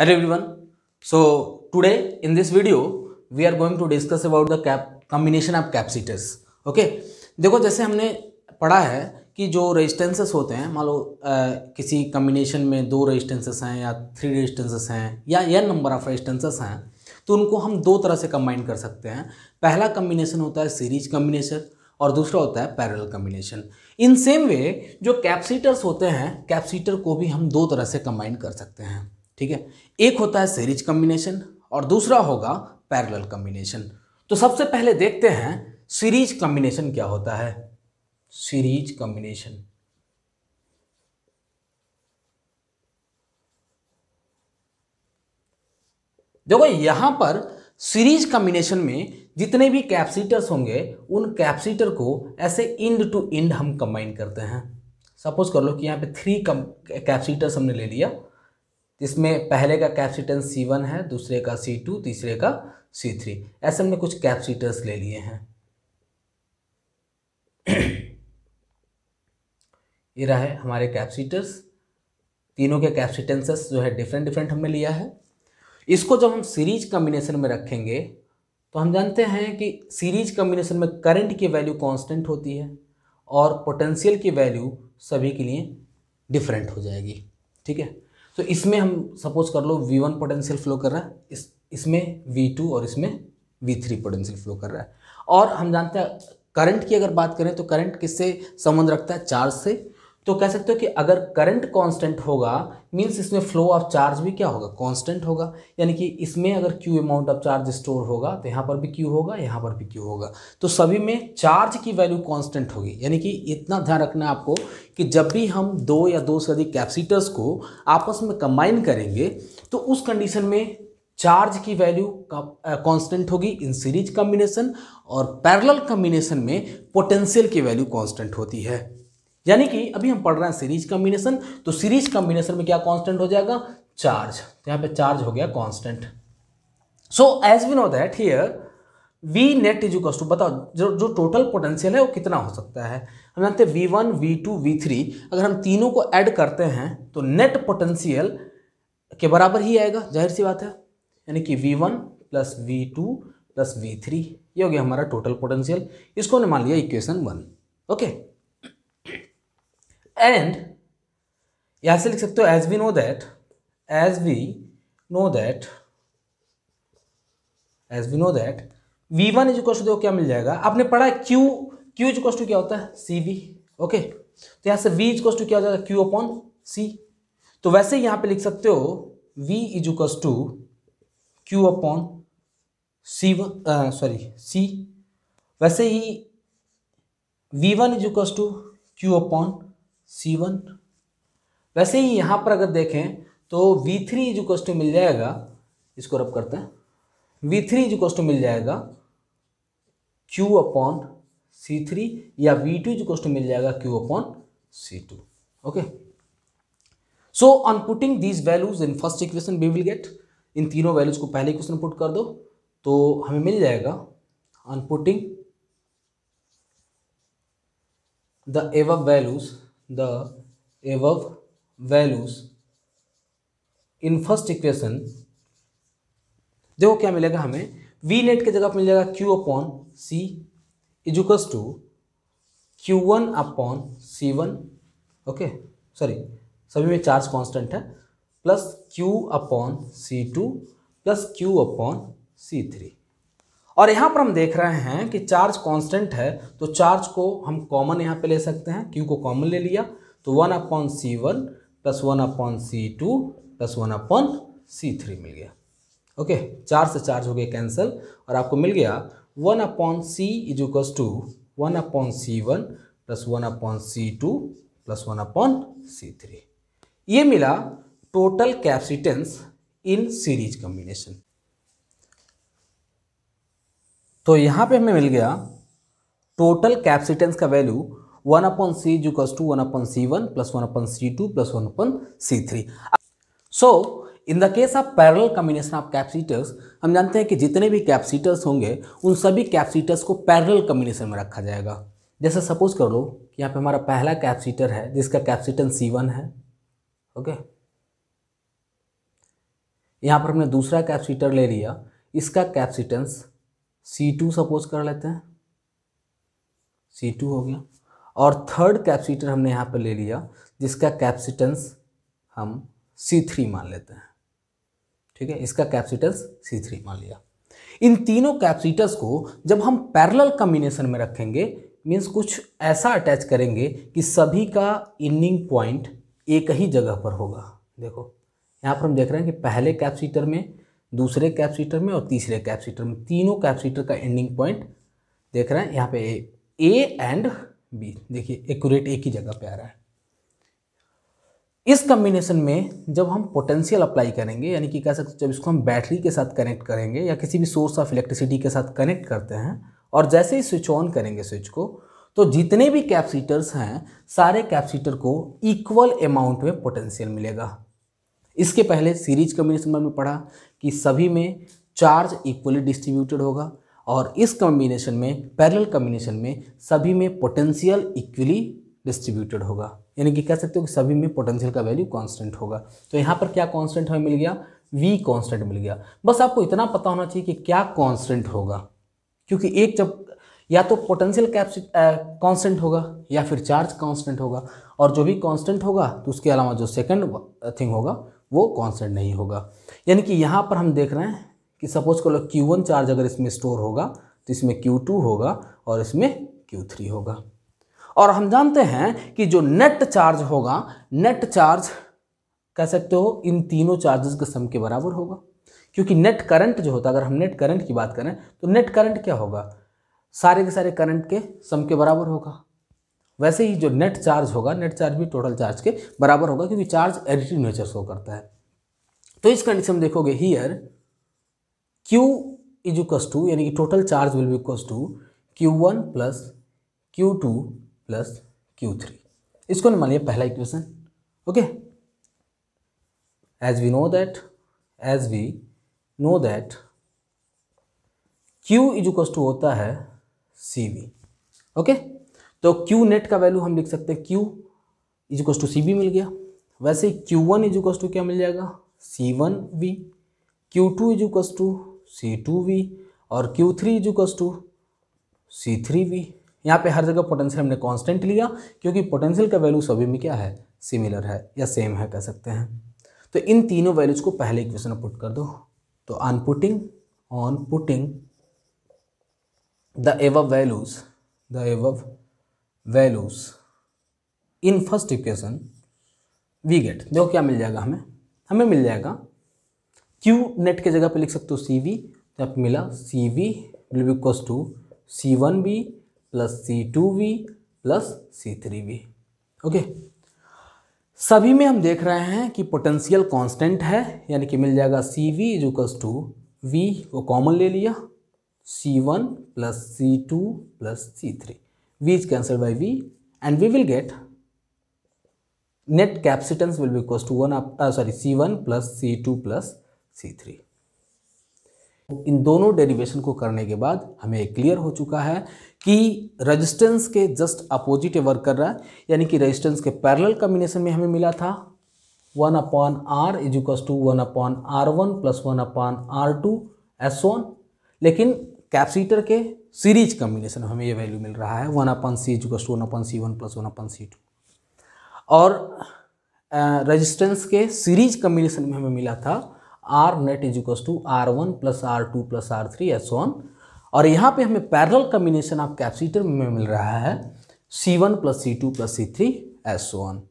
Hello everyone so today in this video we are going to discuss about the cap combination of capacitors okay देखो जैसे हमने पढ़ा है कि जो रेजिस्टेंसेस होते हैं मान लो किसी कम्बिनेशन में दो रेजिस्टेंसेस हैं या थ्री रेजिस्टेंसेस हैं या एन नंबर ऑफ रेजिस्टेंसेस हैं तो उनको हम दो तरह से कंबाइन कर सकते हैं पहला कम्बिनेशन होता है सीरीज कम्बिनेशन और दूसरा होता है parallel combination in same way जो कैप्सीटर्स होते हैं कैप्सीटर को भी हम दो तरह से कंबाइन कर सकते हैं ठीक है एक होता है सीरीज कॉम्बिनेशन और दूसरा होगा पैरेलल कॉम्बिनेशन तो सबसे पहले देखते हैं सीरीज कॉम्बिनेशन क्या होता है सीरीज कॉम्बिनेशन देखो यहां पर सीरीज कॉम्बिनेशन में जितने भी कैप्सीटर्स होंगे उन कैप्सीटर को ऐसे इंड टू इंड हम कंबाइन करते हैं सपोज कर लो कि यहां पे थ्री कैप्सिटर्स हमने ले लिया जिसमें पहले का कैप्सिटन सी वन है दूसरे का सी टू तीसरे का सी थ्री ऐसे हमने कुछ कैप्सिटर्स ले लिए हैं ये है हमारे कैप्सिटर्स तीनों के कैप्सिटेंसेस जो है डिफरेंट डिफरेंट हमने लिया है इसको जब हम सीरीज कम्बिनेशन में रखेंगे तो हम जानते हैं कि सीरीज कम्बिनेशन में करंट की वैल्यू कांस्टेंट होती है और पोटेंशियल की वैल्यू सभी के लिए डिफरेंट हो जाएगी ठीक है तो इसमें हम सपोज कर लो वी वन पोटेंशियल फ्लो कर रहा है इस इसमें वी टू और इसमें वी थ्री पोटेंशियल फ्लो कर रहा है और हम जानते हैं करंट की अगर बात करें तो करंट किससे संबंध रखता है चार्ज से तो कह सकते हो कि अगर करंट कांस्टेंट होगा मीन्स इसमें फ्लो ऑफ चार्ज भी क्या होगा कांस्टेंट होगा यानी कि इसमें अगर Q amount of charge store होगा तो यहाँ पर भी क्यू होगा यहाँ पर भी क्यू होगा तो सभी में चार्ज की वैल्यू कांस्टेंट होगी यानी कि इतना ध्यान रखना है आपको कि जब भी हम दो या दो से अधिक कैप्सीटर्स को आपस में कंबाइन करेंगे तो उस कंडीशन में चार्ज की वैल्यू कांस्टेंट होगी इन सीरीज कॉम्बिनेशन और पैरेलल कॉम्बिनेशन में पोटेंशियल की वैल्यू कांस्टेंट होती है यानी कि अभी हम पढ़ रहे हैं सीरीज कॉम्बिनेशन तो सीरीज कॉम्बिनेशन में क्या कॉन्स्टेंट हो जाएगा चार्ज तो यहाँ पे चार्ज हो गया constant so as we know that here V net is equal to बताओ जो जो टोटल पोटेंशियल है वो कितना हो सकता है हम जानते हैं V one V two V three अगर हम तीनों को ऐड करते हैं तो नेट पोटेंशियल के बराबर ही आएगा जाहिर सी बात है यानी कि V one plus V two plus V three ये हो गया हमारा टोटल पोटेंशियल इसको हमने मान लिया इक्वेशन वन ओके एंड यहां से लिख सकते हो as we know that as we know that as we know that V one is equal क्या मिल जाएगा आपने पढ़ा क्यू क्यू इज इक्वल क्या होता है सी वी ओके तो यहां से वी इज इक्वल क्या हो जाएगा क्यू अपॉन सी तो वैसे यहां पे लिख सकते हो V is equal to Q upon C one sorry C वैसे ही V one is equal to Q upon C one वैसे ही यहाँ पर अगर देखें तो वी थ्री जो कॉस्ट मिल जाएगा इसको रब करते हैं वी थ्री जो कॉस्ट मिल जाएगा क्यू अपॉन सी थ्री या वी टू जो कॉस्ट मिल जाएगा Q upon C two okay so on putting these values in first equation we will get in तीनों वैल्यूज को पहले क्वेश्चन पुट कर दो तो हमें मिल जाएगा on putting the above values the above values in first equation देखो क्या मिलेगा हमें वी नेट के जगह पर मिल जाएगा Q upon C is equals to Q one upon C one okay sorry सभी में चार्ज कांस्टेंट है plus Q upon C two plus Q upon C three और यहाँ पर हम देख रहे हैं कि चार्ज कांस्टेंट है तो चार्ज को हम कॉमन यहाँ पे ले सकते हैं क्यू को कॉमन ले लिया तो one upon C one plus one upon C two plus one upon C three मिल गया ओके चार्ज से चार्ज हो गया कैंसिल और आपको मिल गया one upon C is equals to one upon C one plus one upon C two plus one upon C three ये मिला total capacitance in series combination तो यहाँ पे हमें मिल गया टोटल कैप्सिटेंस का वैल्यू वन अपॉन सी जूकस to one upon C one plus one upon C two plus one upon C three so in the case of parallel combination of capacitors हम जानते हैं कि जितने भी कैप्सिटर्स होंगे उन सभी कैप्सिटर्स को पैरल कम्बिनेशन में रखा जाएगा जैसे सपोज कर लो कि यहाँ पे हमारा पहला कैप्सिटर है जिसका कैप्सिटन सी वन है ओके यहाँ पर हमने दूसरा कैप्सिटर ले लिया इसका कैप्सिटेंस सी टू सपोज कर लेते हैं सी टू हो गया और थर्ड कैपेसिटर हमने यहाँ पर ले लिया जिसका कैपेसिटेंस हम सी थ्री मान लेते हैं ठीक है इसका कैपेसिटेंस सी थ्री मान लिया इन तीनों कैपेसिटर्स को जब हम पैरेलल कम्बिनेशन में रखेंगे मीन्स कुछ ऐसा अटैच करेंगे कि सभी का इनिंग पॉइंट एक ही जगह पर होगा देखो यहाँ पर हम देख रहे हैं कि पहले कैपेसिटर में दूसरे कैपेसिटर में और तीसरे कैपेसिटर में तीनों कैपेसिटर का एंडिंग पॉइंट देख रहे हैं यहाँ पे ए एंड बी देखिए एक्यूरेट एक ही जगह पे आ रहा है इस कम्बिनेशन में जब हम पोटेंशियल अप्लाई करेंगे यानी कि कह सकते जब इसको हम बैटरी के साथ कनेक्ट करेंगे या किसी भी सोर्स ऑफ इलेक्ट्रिसिटी के साथ कनेक्ट करते हैं और जैसे ही स्विच ऑन करेंगे स्विच को तो जितने भी कैपेसिटर्स हैं सारे कैपेसिटर को इक्वल अमाउंट में पोटेंशियल मिलेगा इसके पहले सीरीज कम्बिनेशन में पढ़ा कि सभी में चार्ज इक्वली डिस्ट्रीब्यूटेड होगा और इस कॉम्बिनेशन में पैरेलल कॉम्बिनेशन में सभी में पोटेंशियल इक्वली डिस्ट्रीब्यूटेड होगा यानी कि कह सकते हो कि सभी में पोटेंशियल का वैल्यू कांस्टेंट होगा तो यहाँ पर क्या कांस्टेंट हमें मिल गया वी कांस्टेंट मिल गया बस आपको इतना पता होना चाहिए कि क्या कांस्टेंट होगा क्योंकि एक जब या तो पोटेंशियल कॉन्स्टेंट होगा या फिर चार्ज कॉन्स्टेंट होगा और जो भी कॉन्स्टेंट होगा तो उसके अलावा जो सेकेंड थिंग होगा वो कॉन्स्टेंट नहीं होगा यानी कि यहाँ पर हम देख रहे हैं कि सपोज कर क्यू वन चार्ज अगर इसमें स्टोर होगा तो इसमें क्यू टू होगा और इसमें क्यू थ्री होगा और हम जानते हैं कि जो नेट चार्ज होगा नेट चार्ज कह सकते हो इन तीनों चार्जेस के सम के बराबर होगा क्योंकि नेट करंट जो होता है अगर हम नेट करंट की बात करें तो नेट करंट क्या होगा सारे के सारे करंट के सम के बराबर होगा वैसे ही जो नेट चार्ज होगा नेट चार्ज भी टोटल चार्ज के बराबर होगा क्योंकि चार्ज एडिटिव नेचर शो करता है तो इस कंडीशन में देखोगे here Q is equal to यानी कि total charge will be equal to Q one plus Q two plus Q three इसको मान लिया पहला equation okay as we know that as we know that Q is equal to होता है C V okay तो Q net का value हम लिख सकते हैं Q equal to C V मिल गया वैसे ही क्यू वन इक्व टू क्या मिल जाएगा C one V Q two equal to C two V और Q three equal to C three V यहाँ पर हर जगह पोटेंशियल हमने कांस्टेंट लिया क्योंकि पोटेंशियल का वैल्यू सभी में क्या है सिमिलर है या सेम है कह सकते हैं तो इन तीनों वैल्यूज को पहले इक्वेशन में पुट कर दो तो on putting on putting the एव वैल्यूज द एव values in first equation we get देखो क्या मिल जाएगा हमें हमें मिल जाएगा क्यू नेट के जगह पे लिख सकते हो सी वी तो आप मिला C V will to C one V plus C two V plus C three V okay सभी में हम देख रहे हैं कि पोटेंशियल कांस्टेंट है यानी कि मिल जाएगा C V is equals to V वो कॉमन ले लिया C one plus C two plus C three V is cancelled by V and we will get net capacitance will be equals to 1 up, uh, sorry C1 plus C2 plus C3. इन दोनों derivation को करने के बाद हमें clear हो चुका है कि रेजिस्टेंस के जस्ट अपोजिट वर्क कर रहा है यानी कि रेजिस्टेंस के पैरेलल कॉम्बिनेशन में हमें मिला था one upon R is to one upon R one plus one upon R two S one लेकिन कैप्सीटर के सीरीज कम्बिनेशन में हमें ये वैल्यू मिल रहा है one upon C is one upon C one plus one upon C two और resistance के सीरीज कम्बिनेशन में हमें मिला था R net is equals to R one plus R two plus R three S one और यहाँ पे हमें पैरल कम्बिनेशन ऑफ कैपेसिटर में मिल रहा है C one plus C two plus C three S one